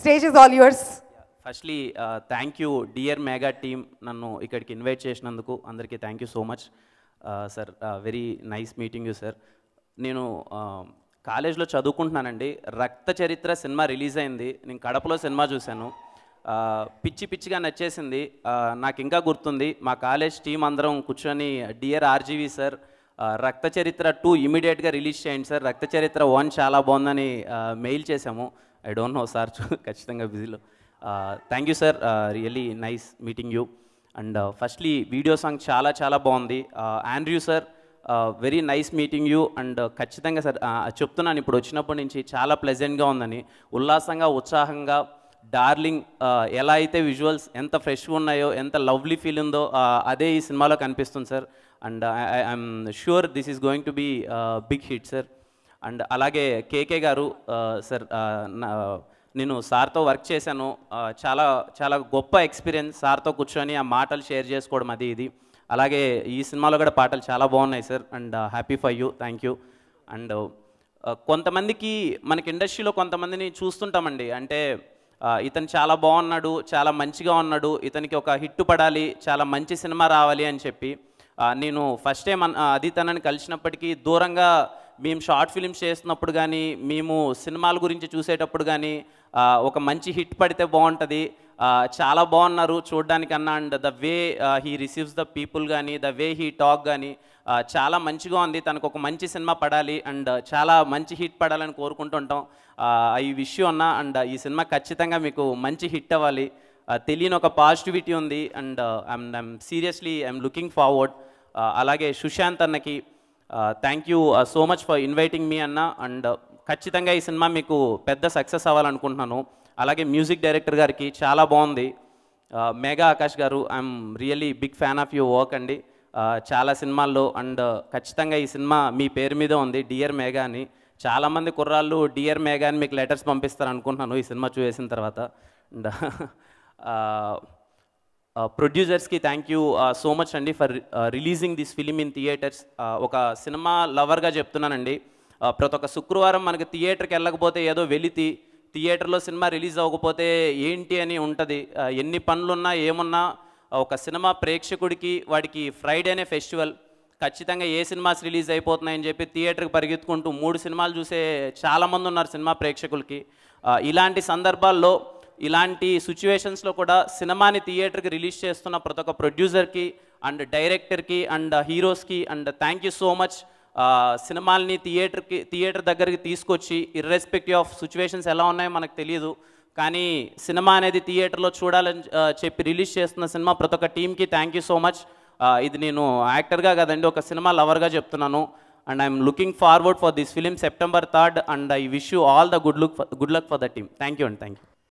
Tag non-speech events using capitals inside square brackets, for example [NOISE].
stage is all yours firstly thank you dear mega team నన్ను ఇక్కడికి invite చేసినందుకు అందరికీ thank you so much sir very nice meeting you sir నేను కాలేజ్లో uh, చదువుకుంటున్నానండి రక్త చరిత్ర సినిమా రిలీజ్ అయింది నేను కడపలో సినిమా చూశాను uh, పిచ్చి పిచ్చిగా నచ్చేసింది uh, నాకు ఇంకా గుర్తుంది మా కాలేజ్ టీం అందరం కూర్చొని డియర్ ఆర్జీవి సార్ రక్త చరిత్ర టూ ఇమీడియట్గా రిలీజ్ చేయండి సార్ రక్త చరిత్ర వన్ చాలా బాగుందని మెయిల్ చేశాము ఐ డోంట్ నో సార్ ఖచ్చితంగా బిజీలో thank you sir really nice meeting you and firstly video song చాలా చాలా బాగుంది Andrew sir very nice meeting you and ఖచ్చితంగా సార్ uh, చెప్తున్నాను ఇప్పుడు వచ్చినప్పటి నుంచి చాలా ప్లెజెంట్గా ఉందని ఉల్లాసంగా ఉత్సాహంగా డార్లింగ్ uh, ఎలా అయితే విజువల్స్ ఎంత ఫ్రెష్గా ఉన్నాయో ఎంత లవ్లీ ఫీల్ ఉందో uh, అదే ఈ సినిమాలో కనిపిస్తుంది sir and I'm sure this is going to be big hit sir and అలాగే కేకే గారు సార్ నేను సార్తో వర్క్ చేశాను చాలా చాలా గొప్ప ఎక్స్పీరియన్స్ సార్తో కూర్చొని ఆ మాటలు షేర్ చేసుకోవడం అది ఇది అలాగే ఈ సినిమాలో కూడా పాటలు చాలా బాగున్నాయి sir and happy for you thank you and కొంతమందికి మనకి ఇండస్ట్రీలో కొంతమందిని చూస్తుంటామండి అంటే ఇతను చాలా బాగున్నాడు చాలా మంచిగా ఉన్నాడు ఇతనికి ఒక హిట్టు పడాలి చాలా మంచి సినిమా రావాలి అని చెప్పి నేను ఫస్ట్ టైం అది తనని కలిసినప్పటికీ దూరంగా మేము షార్ట్ ఫిలిమ్స్ చేస్తున్నప్పుడు కానీ మేము సినిమాల గురించి చూసేటప్పుడు కానీ ఒక మంచి హిట్ పడితే బాగుంటుంది చాలా బాగున్నారు చూడడానికన్నా and the way he receives the people కానీ ద వే హీ టాక్ కానీ చాలా మంచిగా ఉంది తనకు ఒక మంచి సినిమా పడాలి అండ్ చాలా మంచి హిట్ పడాలని కోరుకుంటుంటాం ఈ విషయం అన్న అండ్ ఈ సినిమా ఖచ్చితంగా మీకు మంచి హిట్ అవ్వాలి తెలియని ఒక పాజిటివిటీ ఉంది and I'm I'm seriously I'm looking forward అలాగే సుశాంత్ అన్నకి thank you so much for inviting me అన్న అండ్ ఖచ్చితంగా ఈ సినిమా మీకు పెద్ద సక్సెస్ అవ్వాలనుకుంటున్నాను అలాగే మ్యూజిక్ డైరెక్టర్ గారికి చాలా బాగుంది మేఘా ఆకాష్ గారు I'm really big fan of you work అండి చాలా సినిమాల్లో అండ్ uh, ఖచ్చితంగా ఈ సినిమా మీ పేరు మీద ఉంది డియర్ మేఘా అని చాలామంది కుర్రాళ్ళు డియర్ మేఘా అని మీకు లెటర్స్ పంపిస్తారు అనుకుంటున్నాను ఈ సినిమా చూసిన తర్వాత అండ్ [LAUGHS] ప్రొడ్యూసర్స్కి థ్యాంక్ యూ సో మచ్ అండి for releasing this film in theatres ఒక సినిమా లవర్గా చెప్తున్నానండి uh, ప్రతి ఒక్క శుక్రవారం మనకి థియేటర్కి వెళ్ళకపోతే ఏదో వెలితి థియేటర్లో సినిమా రిలీజ్ అవ్వకపోతే ఏంటి అని ఉంటుంది uh, ఎన్ని పనులున్నా ఏమున్నా uh, ఒక సినిమా ప్రేక్షకుడికి వాడికి ఫ్రైడే అనే ఫెస్టివల్ ఖచ్చితంగా ఏ సినిమాస్ రిలీజ్ అయిపోతున్నాయని చెప్పి థియేటర్కి పరిగెత్తుకుంటూ మూడు సినిమాలు చూసే చాలామంది ఉన్నారు సినిమా ప్రేక్షకులకి ఇలాంటి సందర్భాల్లో ఇలాంటి సిచ్యువేషన్స్లో కూడా సినిమాని థియేటర్కి రిలీజ్ చేస్తున్న ప్రతి ఒక్క ప్రొడ్యూసర్కి అండ్ డైరెక్టర్కి అండ్ హీరోస్కి and thank you so much సినిమాల్ని థియేటర్కి థియేటర్ దగ్గరికి తీసుకొచ్చి ఇర్రెస్పెక్టివ్ ఆఫ్ సిచ్యువేషన్స్ ఎలా ఉన్నాయో మనకు తెలియదు కానీ సినిమా అనేది థియేటర్లో చూడాలని చెప్పి రిలీజ్ చేస్తున్న సినిమా ప్రతి ఒక్క టీమ్కి థ్యాంక్ యూ సో మచ్ ఇది నేను యాక్టర్గా కదండి ఒక సినిమా లవర్గా చెప్తున్నాను and I'm looking forward for this film September third and I wish you all the good look good luck for the team thank you and thank you